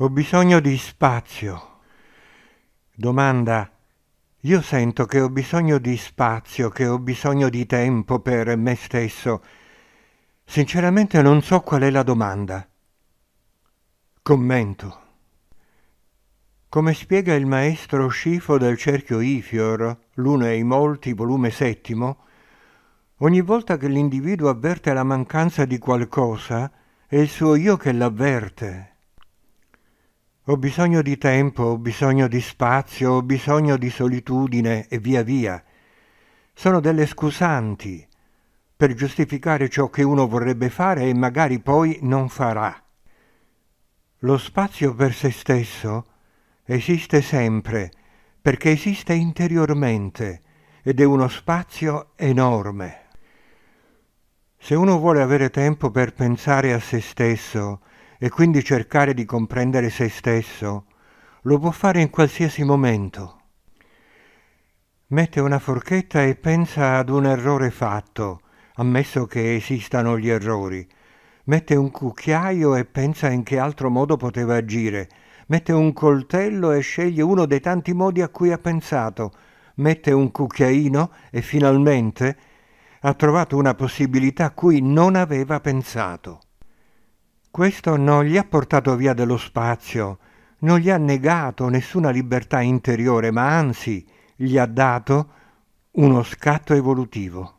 Ho bisogno di spazio. Domanda. Io sento che ho bisogno di spazio, che ho bisogno di tempo per me stesso. Sinceramente non so qual è la domanda. Commento. Come spiega il maestro Scifo del cerchio Ifior, l'uno e i molti, volume settimo, ogni volta che l'individuo avverte la mancanza di qualcosa, è il suo io che l'avverte, ho bisogno di tempo, ho bisogno di spazio, ho bisogno di solitudine e via via. Sono delle scusanti per giustificare ciò che uno vorrebbe fare e magari poi non farà. Lo spazio per se stesso esiste sempre perché esiste interiormente ed è uno spazio enorme. Se uno vuole avere tempo per pensare a se stesso e quindi cercare di comprendere se stesso, lo può fare in qualsiasi momento. Mette una forchetta e pensa ad un errore fatto, ammesso che esistano gli errori. Mette un cucchiaio e pensa in che altro modo poteva agire. Mette un coltello e sceglie uno dei tanti modi a cui ha pensato. Mette un cucchiaino e finalmente ha trovato una possibilità a cui non aveva pensato. Questo non gli ha portato via dello spazio, non gli ha negato nessuna libertà interiore, ma anzi gli ha dato uno scatto evolutivo.